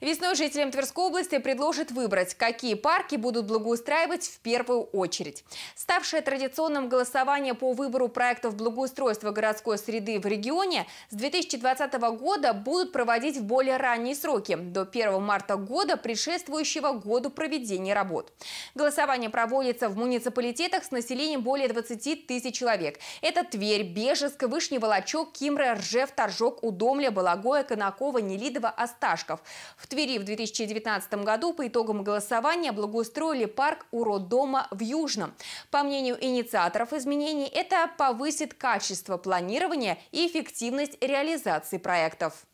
Весной жителям Тверской области предложат выбрать, какие парки будут благоустраивать в первую очередь. Ставшее традиционным голосование по выбору проектов благоустройства городской среды в регионе с 2020 года будут проводить в более ранние сроки, до 1 марта года, предшествующего году проведения работ. Голосование проводится в муниципалитетах с населением более 20 тысяч человек. Это Тверь, Бежеск, Вышний Волочок, Кимра, Ржев, Торжок, Удомля, Балагоя, Конакова, Нелидово, Осташков. Твери в 2019 году по итогам голосования благоустроили парк у роддома в Южном. По мнению инициаторов изменений, это повысит качество планирования и эффективность реализации проектов.